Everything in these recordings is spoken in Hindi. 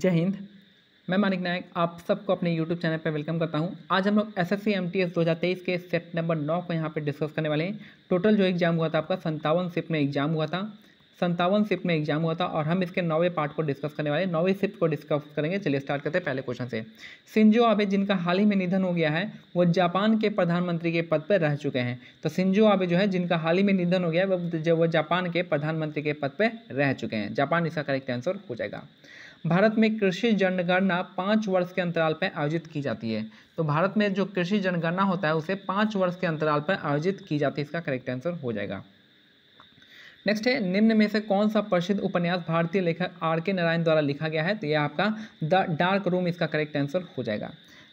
जय हिंद मैं मानिक नायक आप सबको अपने YouTube चैनल पर वेलकम करता हूं आज हम लोग S S C M T S दो हज़ार तेईस के सेट नंबर नौ को यहां पर डिस्कस करने वाले हैं टोटल जो एग्ज़ाम हुआ था आपका संतावन सिप में एग्ज़ाम हुआ था संतावन सिप में एग्ज़ाम हुआ था और हम इसके नौवे पार्ट को डिस्कस करने वाले नौवे सिप को डिस्कस करेंगे चलिए स्टार्ट करते हैं पहले क्वेश्चन से सिंजो आबे जिनका हाल ही में निधन हो गया है वो जापान के प्रधानमंत्री के पद पर रह चुके हैं तो सिंजो आबे जो है जिनका हाल ही में निधन हो गया है वो जापान के प्रधानमंत्री के पद पर रह चुके हैं जापान इसका करेक्ट आंसर हो जाएगा भारत में कृषि जनगणना पाँच वर्ष के अंतराल पर आयोजित की जाती है तो भारत में जो कृषि जनगणना होता है उसे पाँच वर्ष के अंतराल पर आयोजित की जाती है इसका करेक्ट आंसर हो जाएगा नेक्स्ट है निम्न में से कौन सा प्रसिद्ध उपन्यास भारतीय लेखक आर के नारायण द्वारा लिखा गया है तो यह आपका द डार्क रूम इसका करेक्ट आंसर हो जाएगा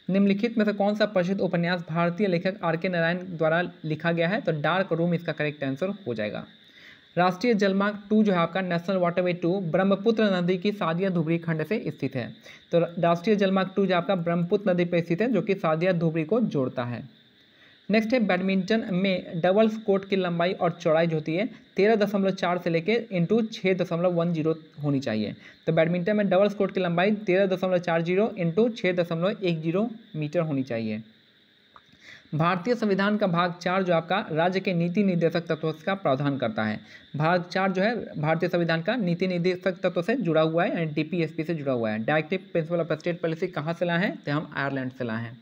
निम्नलिखित में से कौन सा प्रसिद्ध उपन्यास भारतीय लेखक आर के नारायण द्वारा लिखा गया है तो डार्क रूम इसका करेक्ट आंसर हो जाएगा राष्ट्रीय जलमार्ग टू जो है आपका नेशनल वाटरवे टू ब्रह्मपुत्र नदी की सादिया धुबरी खंड से स्थित है तो राष्ट्रीय जलमार्ग टू जो आपका ब्रह्मपुत्र नदी पर स्थित है जो कि सादिया धुबरी को जोड़ता है नेक्स्ट है बैडमिंटन में डबल्स कोर्ट की लंबाई और चौड़ाई जो होती है तेरह दशमलव चार से लेकर इंटू छः दशमलव वन जीरो होनी चाहिए तो बैडमिंटन में डबल्स कोर्ट की लंबाई तेरह दशमलव चार जीरो इंटू छः दशमलव एक जीरो मीटर होनी चाहिए भारतीय संविधान का भाग चार जो आपका राज्य के नीति निर्देशक तत्व का प्रावधान करता है भाग चार जो है भारतीय संविधान का नीति निर्देशक तत्व से जुड़ा हुआ है एंड डी से जुड़ा हुआ है directive principle of state policy कहाँ से लाए हैं तो हम आयरलैंड से लाए हैं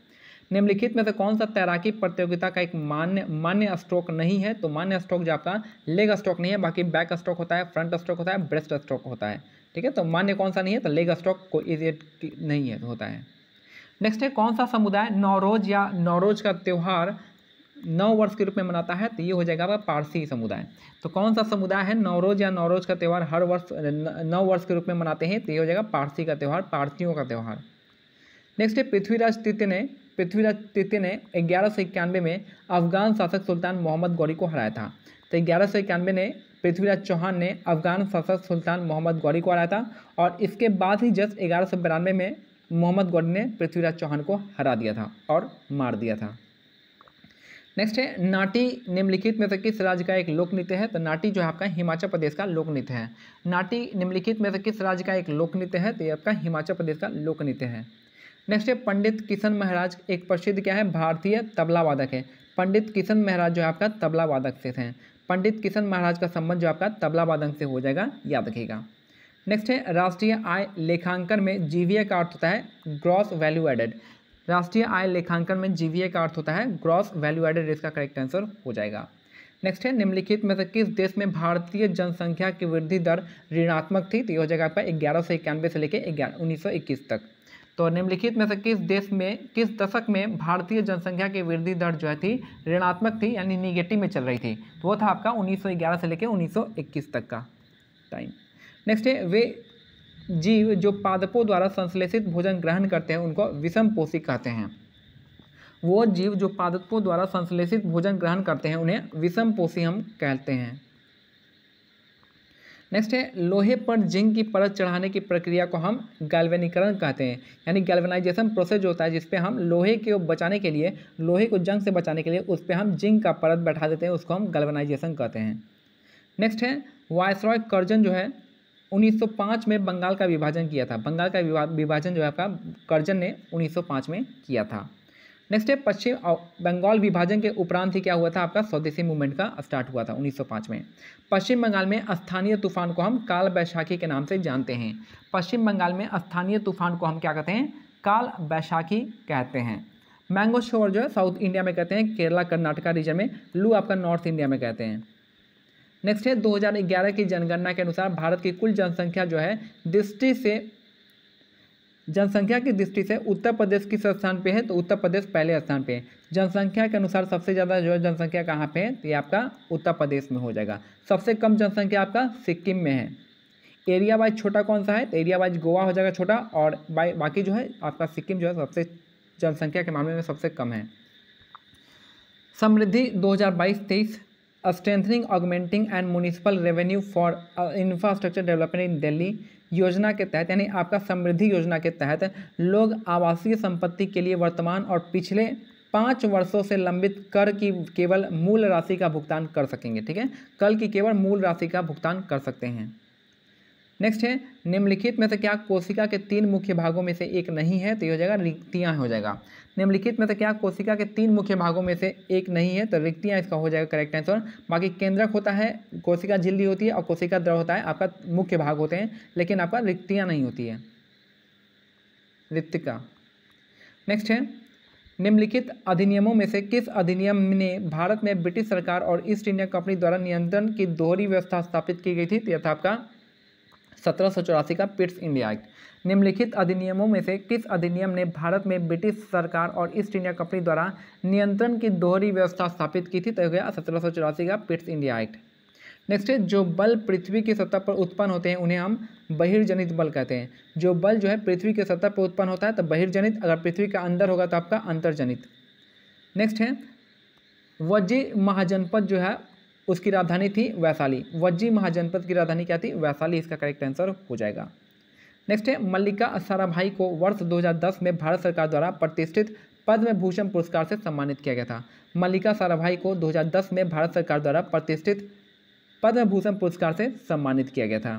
निम्नलिखित में से कौन सा तैराकी प्रतियोगिता का एक मान्य मान्य स्ट्रोक नहीं है तो मान्य स्ट्रोक जो आपका लेग स्ट्रोक नहीं है बाकी बैक स्ट्रोक होता है फ्रंट स्ट्रोक होता है ब्रेस्ट स्ट्रोक होता है ठीक है तो मान्य कौन सा नहीं है तो लेग स्ट्रोक को इजिएट नहीं है होता है नेक्स्ट है कौन सा समुदाय नौरोज या नौरोज का त्यौहार नौ वर्ष के रूप में मनाता है तो ये हो जाएगा पारसी समुदाय तो कौन सा समुदाय है नवरोज या नवरोज का त्यौहार हर वर्ष नौ वर्ष के रूप में मनाते हैं तो ये हो जाएगा पारसी का त्यौहार पारसियों का त्यौहार नेक्स्ट है पृथ्वीराज तृतीय ने पृथ्वीराज तृतीय ने ग्यारह सौ इक्यानवे में अफगान शासक सुल्तान मोहम्मद गौरी को हराया था तो ग्यारह सौ इक्यानवे ने पृथ्वीराज चौहान ने अफगान शासक सुल्तान मोहम्मद गौरी को हराया था और इसके बाद ही जस्ट ग्यारह सौ बिरानवे में मोहम्मद गौड ने पृथ्वीराज चौहान को हरा दिया था और मार दिया था नेक्स्ट है नाटी निम्नलिखित में से किस राज्य का एक लोक नृत्य है तो नाटी जो है आपका हिमाचल प्रदेश का लोक नृत्य है नाटी निम्नलिखित में से किस राज्य का एक लोक नृत्य है तो ये आपका हिमाचल प्रदेश का लोक नृत्य है नेक्स्ट है पंडित किशन महाराज एक प्रसिद्ध क्या है भारतीय तबला वादक है पंडित किशन महाराज जो है आपका तबला वादक से थे पंडित किशन महाराज का संबंध जो आपका तबला वादक से हो जाएगा याद रखिएगा नेक्स्ट है राष्ट्रीय आय लेखांकन में जीवीए का अर्थ होता है ग्रॉस वैल्यू एडेड राष्ट्रीय आय लेखांकन में जीवीए का अर्थ होता है ग्रॉस वैल्यू एडेड इसका करेक्ट आंसर हो जाएगा नेक्स्ट है निम्नलिखित में से किस देश में भारतीय जनसंख्या की वृद्धि दर ऋणात्मक थी तो यह हो जाएगा आपका ग्यारह सौ इक्यानवे से लेकर ग्यारह उन्नीस सौ इक्कीस तक तो निम्नलिखित में से किस देश में किस दशक में भारतीय जनसंख्या की वृद्धि दर जो है थी ऋणात्मक थी यानी निगेटिव में चल रही थी तो वो था आपका 1911 से लेकर 1921 तक का टाइम नेक्स्ट है वे जीव जो पादपों द्वारा संश्लेषित भोजन ग्रहण करते हैं उनको विषम पोषी कहते हैं वो जीव जो पादपों द्वारा संश्लेषित भोजन ग्रहण करते हैं उन्हें विषम पोषी हम कहते हैं नेक्स्ट है लोहे पर जिंक की परत चढ़ाने की प्रक्रिया को हम गैल्वेनीकरण कहते हैं यानी गैल्वेनाइजेशन प्रोसेस जो होता है जिसपे हम लोहे को बचाने के लिए लोहे को जंग से बचाने के लिए उस पर हम जिंक का परत बैठा देते हैं उसको हम गैल्वेनाइजेशन कहते हैं नेक्स्ट है वायसरॉय कर्जन जो है 1905 में बंगाल का विभाजन किया था बंगाल का विभाजन जो है आपका कर्जन ने 1905 में किया था नेक्स्ट है पश्चिम बंगाल विभाजन के उपरांत ही क्या हुआ था आपका स्वदेशी मूवमेंट का स्टार्ट हुआ था 1905 में पश्चिम बंगाल में स्थानीय तूफान को हम काल बैशाखी के नाम से जानते हैं पश्चिम बंगाल में स्थानीय तूफान को हम क्या कहते हैं काल बैशाखी कहते हैं मैंगो शोर जो है साउथ इंडिया में कहते हैं केरला कर्नाटका रीजन में लू आपका नॉर्थ इंडिया में कहते हैं नेक्स्ट है 2011 की जनगणना के अनुसार भारत की कुल जनसंख्या जो है दृष्टि से जनसंख्या की दृष्टि से उत्तर प्रदेश किस स्थान पे है तो उत्तर प्रदेश पहले स्थान पे है जनसंख्या के अनुसार सबसे ज़्यादा जो है जनसंख्या कहाँ पे है तो ये आपका उत्तर प्रदेश में हो जाएगा सबसे कम जनसंख्या आपका सिक्किम में है एरिया वाइज छोटा कौन सा है तो एरिया वाइज गोवा हो जाएगा छोटा और बाकी जो है आपका सिक्किम जो है सबसे जनसंख्या के मामले में सबसे कम है समृद्धि दो हज़ार strengthening augmenting and municipal revenue for infrastructure development in Delhi योजना के तहत यानी आपका समृद्धि योजना के तहत लोग आवासीय संपत्ति के लिए वर्तमान और पिछले पाँच वर्षों से लंबित कर की केवल मूल राशि का भुगतान कर सकेंगे ठीक है कल की केवल मूल राशि का भुगतान कर सकते हैं नेक्स्ट है निम्नलिखित में से क्या कोशिका के तीन मुख्य भागों में से एक नहीं है तो ये हो जाएगा रिक्तियाँ हो जाएगा निम्नलिखित में से क्या कोशिका के तीन मुख्य भागों में से एक नहीं है तो रिक्तियाँ इसका हो जाएगा करेक्ट आंसर बाकी केंद्रक होता है कोशिका झिल्ली होती है और कोशिका द्रव होता है आपका मुख्य भाग होते हैं लेकिन आपका रिक्तियाँ नहीं होती है रिक्तिका नेक्स्ट है निम्नलिखित अधिनियमों में से किस अधिनियम ने भारत में ब्रिटिश सरकार और ईस्ट इंडिया कंपनी द्वारा नियंत्रण की दोहरी व्यवस्था स्थापित की गई थी तो यह था आपका सत्रह का पिट्स इंडिया एक्ट निम्नलिखित अधिनियमों में से किस अधिनियम ने भारत में ब्रिटिश सरकार और ईस्ट इंडिया कंपनी द्वारा नियंत्रण की दोहरी व्यवस्था स्थापित की थी तय तो गया सत्रह का पिट्स इंडिया एक्ट नेक्स्ट है जो बल पृथ्वी की सतह पर उत्पन्न होते हैं उन्हें हम बहिर्जनित बल कहते हैं जो बल जो है पृथ्वी के सतह पर उत्पन्न होता है तो बहिर्जनित अगर पृथ्वी का अंदर होगा तो आपका अंतर्जनित नेक्स्ट है वज्र महाजनपद जो है उसकी राजधानी थी वैशाली वज्जी महाजनपद की राजधानी क्या थी वैशाली इसका करेक्ट आंसर हो जाएगा नेक्स्ट है मल्लिका साराभाई को वर्ष 2010 में भारत सरकार द्वारा प्रतिष्ठित पद्म भूषण पुरस्कार से सम्मानित किया गया था मल्लिका साराभाई को 2010 में भारत सरकार द्वारा प्रतिष्ठित पद्म भूषण पुरस्कार से सम्मानित किया गया था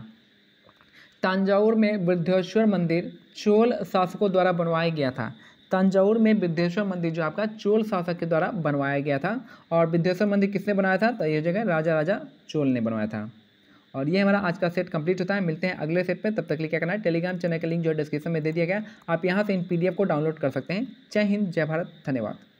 तांजाउर में वृद्धेश्वर मंदिर चोल शासकों द्वारा बनवाया गया था तंजाउर में विद्येश्वर मंदिर जो आपका चोल शासक के द्वारा बनवाया गया था और विद्येश्वर मंदिर किसने बनाया था तो ये जगह राजा राजा चोल ने बनवाया था और ये हमारा आज का सेट कंप्लीट होता है मिलते हैं अगले सेट पे तब तक लिए क्या करना है टेलीग्राम चैनल का लिंक जो है डिस्क्रिप्शन में दे दिया गया आप यहाँ से इन पीडीएफ को डाउनलोड कर सकते हैं जय हिंद जय भारत धन्यवाद